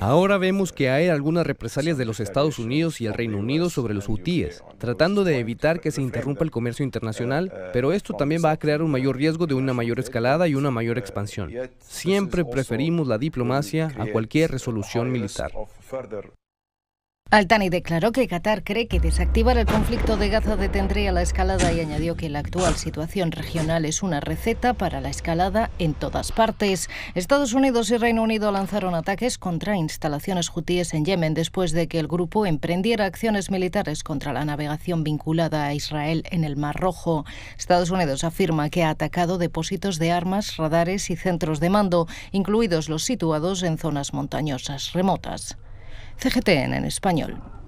Ahora vemos que hay algunas represalias de los Estados Unidos y el Reino Unido sobre los hutíes, tratando de evitar que se interrumpa el comercio internacional, pero esto también va a crear un mayor riesgo de una mayor escalada y una mayor expansión. Siempre preferimos la diplomacia a cualquier resolución militar. Altani declaró que Qatar cree que desactivar el conflicto de Gaza detendría la escalada y añadió que la actual situación regional es una receta para la escalada en todas partes. Estados Unidos y Reino Unido lanzaron ataques contra instalaciones hutíes en Yemen después de que el grupo emprendiera acciones militares contra la navegación vinculada a Israel en el Mar Rojo. Estados Unidos afirma que ha atacado depósitos de armas, radares y centros de mando, incluidos los situados en zonas montañosas remotas. CGTN en español.